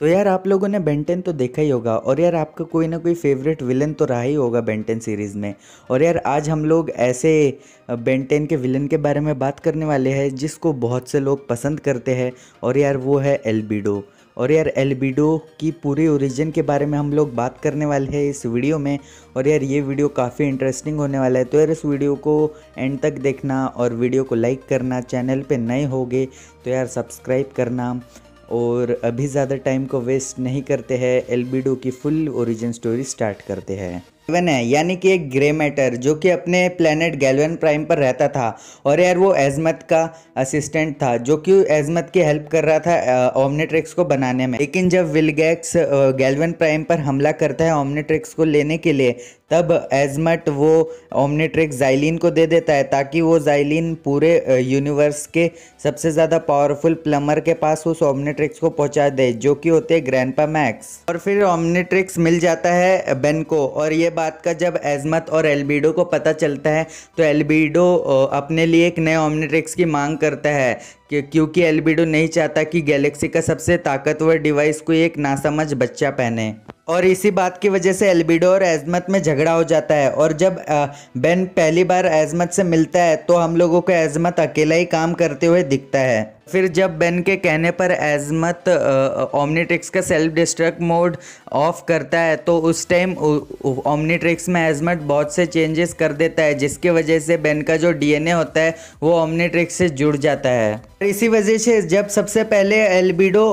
तो यार आप लोगों ने बेंटेन तो देखा ही होगा और यार आपका कोई ना कोई फेवरेट विलन तो रहा ही होगा बेंटेन सीरीज़ में और यार आज हम लोग ऐसे बेंटेन के विलन के बारे में बात करने वाले हैं जिसको बहुत से लोग पसंद करते हैं और यार वो है एल्बिडो और यार एल्बिडो की पूरी ओरिजिन के बारे में हम लोग बात करने वाले हैं इस वीडियो में और यार ये वीडियो काफ़ी इंटरेस्टिंग होने वाला है तो यार इस वीडियो को एंड तक देखना और वीडियो को लाइक करना चैनल पे नए होगे तो यार सब्सक्राइब करना और अभी ज़्यादा टाइम को वेस्ट नहीं करते हैं एल की फुल ओरिजिन स्टोरी स्टार्ट करते हैं गैलवन है यानी कि एक ग्रे मैटर जो कि अपने प्लेनेट गैलवन प्राइम पर रहता था और यार वो एजमत का असिस्टेंट था जो कि एजमत की हेल्प कर रहा था ओमनेट्रिक्स को बनाने में लेकिन जब विलगैक्स गैलवन प्राइम पर हमला करता है ओमनेट्रिक्स को लेने के लिए तब एजमट वो ओमनेट्रिक्स जाइलिन को दे देता है ताकि वो जाइलिन पूरे यूनिवर्स के सबसे ज़्यादा पावरफुल प्लमर के पास उस ओमनेट्रिक्स को पहुंचा दे जो कि होते हैं ग्रैंडपा मैक्स और फिर ओमनेट्रिक्स मिल जाता है बेन को और ये बात का जब एजमत और एल्बिडो को पता चलता है तो एल्बिडो अपने लिए एक नए ऑमनेट्रिक्स की मांग करता है क्योंकि एल्बिडो नहीं चाहता कि गैलेक्सी का सबसे ताकतवर डिवाइस कोई एक नासमझ बच्चा पहने और इसी बात की वजह से एल्बिडो और एजमत में झगड़ा हो जाता है और जब बेन पहली बार एजमत से मिलता है तो हम लोगों को एजमत अकेला ही काम करते हुए दिखता है फिर जब बेन के कहने पर एजमत ओमनीट्रिक्स का सेल्फ डिस्ट्रक्ट मोड ऑफ करता है तो उस टाइम ओमनीट्रिक्स में एजमत बहुत से चेंजेस कर देता है जिसकी वजह से बेन का जो डीएनए होता है वो ओमनीट्रिक्स से जुड़ जाता है इसी वजह से जब सबसे पहले एल्बिडो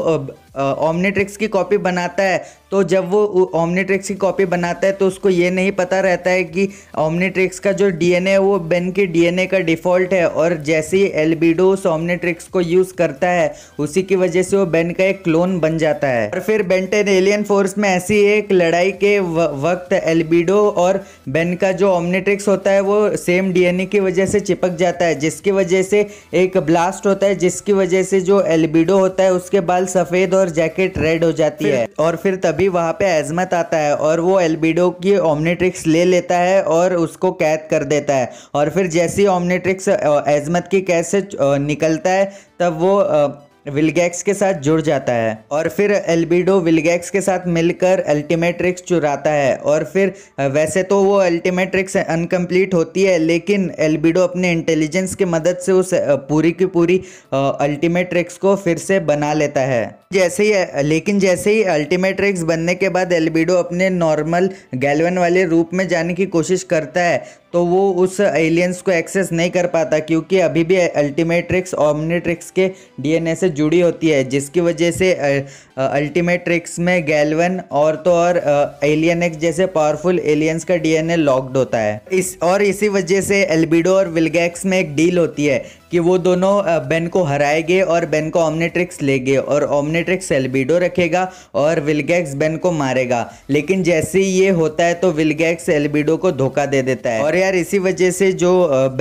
ओमनीट्रिक्स की कॉपी बनाता है तो जब वो ओमनीट्रिक्स की कॉपी बनाता है तो उसको ये नहीं पता रहता है कि ओमनीट्रिक्स का जो डीएनए है वो बेन के डीएनए का डिफ़ॉल्ट है और जैसे ही एलबीडो उस ओमनीट्रिक्स को यूज़ करता है उसी की वजह से वो बेन का एक क्लोन बन जाता है और फिर बेंटेन एलियन फोर्स में ऐसी एक लड़ाई के वक्त एलबीडो और बेन का जो ओमनीट्रिक्स होता है वो सेम डी की वजह से चिपक जाता है जिसकी वजह से एक ब्लास्ट होता है जिसकी वजह से जो एलबीडो होता है उसके बाल सफ़ेद और और जैकेट रेड हो जाती है और फिर तभी वहाँ पे एजमत आता है और वो एल्बिडो की ओमनेट्रिक्स ले लेता है और उसको कैद कर देता है और फिर जैसे ही एजमत की कैद से निकलता है तब वो विलगैक्स के साथ जुड़ जाता है और फिर एल्बिडो विलगैक्स के साथ मिलकर अल्टीमेट्रिक्स चुराता है और फिर वैसे तो वो अल्टीमेट्रिक्स अनकम्प्लीट होती है लेकिन एल्बिडो अपने इंटेलिजेंस की मदद से उस पूरी की पूरी अल्टीमेट्रिक्स को फिर से बना लेता है जैसे ही लेकिन जैसे ही अल्टीमेट्रिक्स बनने के बाद एल्बिडो अपने नॉर्मल गैलवन वाले रूप में जाने की कोशिश करता है तो वो उस एलियंस को एक्सेस नहीं कर पाता क्योंकि अभी भी अल्टीमेट्रिक्स ओमनीट्रिक्स के डीएनए से जुड़ी होती है जिसकी वजह से अल्टीमेट्रिक्स में गैलवन और तो और एलियन एक्स जैसे पावरफुल एलियंस का डीएनए लॉक्ड होता है इस और इसी वजह से एल्बिडो और विलगैक्स में एक डील होती है कि वो दोनों बेन को हराएंगे और बेन को ऑमनेट्रिक्स लेंगे और ऑमनेट्रिक्स एल्बिडो रखेगा और विलगैक्स बेन को मारेगा लेकिन जैसे ही ये होता है तो विलगैक्स एल्बिडो को धोखा दे देता है और यार इसी वजह से जो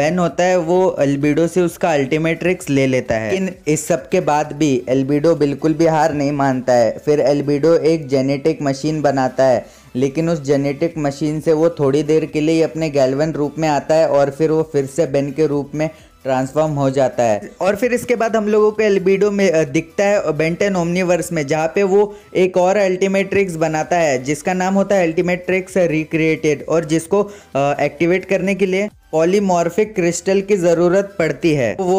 बेन होता है वो एल्बिडो से उसका अल्टीमेट रिक्स ले लेता है लेकिन इस सब के बाद भी एल्बिडो बिल्कुल भी हार नहीं मानता है फिर एल्बिडो एक जेनेटिक मशीन बनाता है लेकिन उस जेनेटिक मशीन से वो थोड़ी देर के लिए अपने गैलवन रूप में आता है और फिर वो फिर से बेन के रूप में ट्रांसफॉर्म हो जाता है और फिर इसके बाद हम लोगों को एलबीडो में दिखता है बेंटन ओमनीवर्स में जहाँ पे वो एक और अल्टीमेट ट्रिक्स बनाता है जिसका नाम होता है अल्टीमेट ट्रिक्स रिक्रिएटेड और जिसको एक्टिवेट करने के लिए पॉलीमॉर्फिक क्रिस्टल की ज़रूरत पड़ती है वो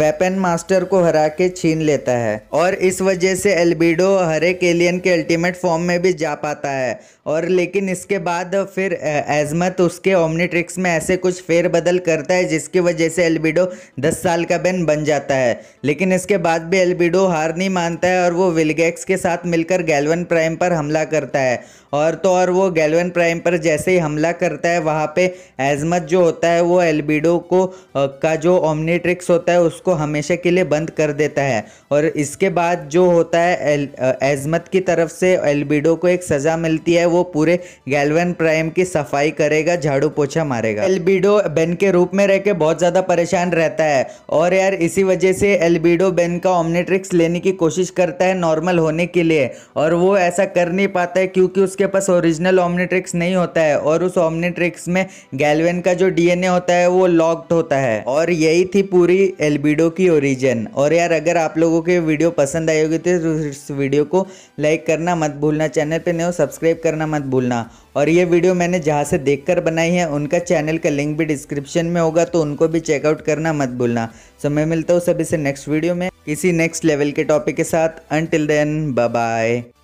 वेपन मास्टर को हरा के छीन लेता है और इस वजह से एल्बिडो हर एक एलियन के अल्टीमेट फॉर्म में भी जा पाता है और लेकिन इसके बाद फिर एजमत उसके ओमनीट्रिक्स में ऐसे कुछ फेरबदल करता है जिसकी वजह से एल्बिडो दस साल का बैन बन जाता है लेकिन इसके बाद भी एल्बिडो हार नहीं मानता है और वो विलगैक्स के साथ मिलकर गैलवन प्राइम पर हमला करता है और तो और वो गैलवन प्राइम पर जैसे ही हमला करता है वहाँ पे एजमत जो होता है वो एल्बिडो को का जो ओमनीट्रिक्स होता है उसको हमेशा के लिए बंद कर देता है और इसके बाद जो होता है एजमत की तरफ से एल्बिडो को एक सज़ा मिलती है वो पूरे गैलवन प्राइम की सफाई करेगा झाड़ू पोछा मारेगा एल्बिडो बेन के रूप में रह के बहुत ज़्यादा परेशान रहता है और यार इसी वजह से एल्बिडो बेन का ओमनीट्रिक्स लेने की कोशिश करता है नॉर्मल होने के लिए और वो ऐसा कर नहीं पाता है क्योंकि उसके पास ओरिजिनल ओमनीट्रिक्स नहीं होता है और उस ओमनीट्रिक्स में गैलवेन का जो डी डीएनए होता है वो लॉक्ड होता है और यही थी पूरी एल्बिडो की ओरिजिन और यार अगर आप लोगों के वीडियो पसंद आई होगी तो इस वीडियो को लाइक करना मत भूलना चैनल पे नहीं हो सब्सक्राइब करना मत भूलना और ये वीडियो मैंने जहाँ से देख बनाई है उनका चैनल का लिंक भी डिस्क्रिप्शन में होगा तो उनको भी चेकआउट करना मत भूलना सो मैं मिलता हूँ सभी से नेक्स्ट वीडियो में किसी नेक्स्ट लेवल के टॉपिक के साथ अनटिल देन बाय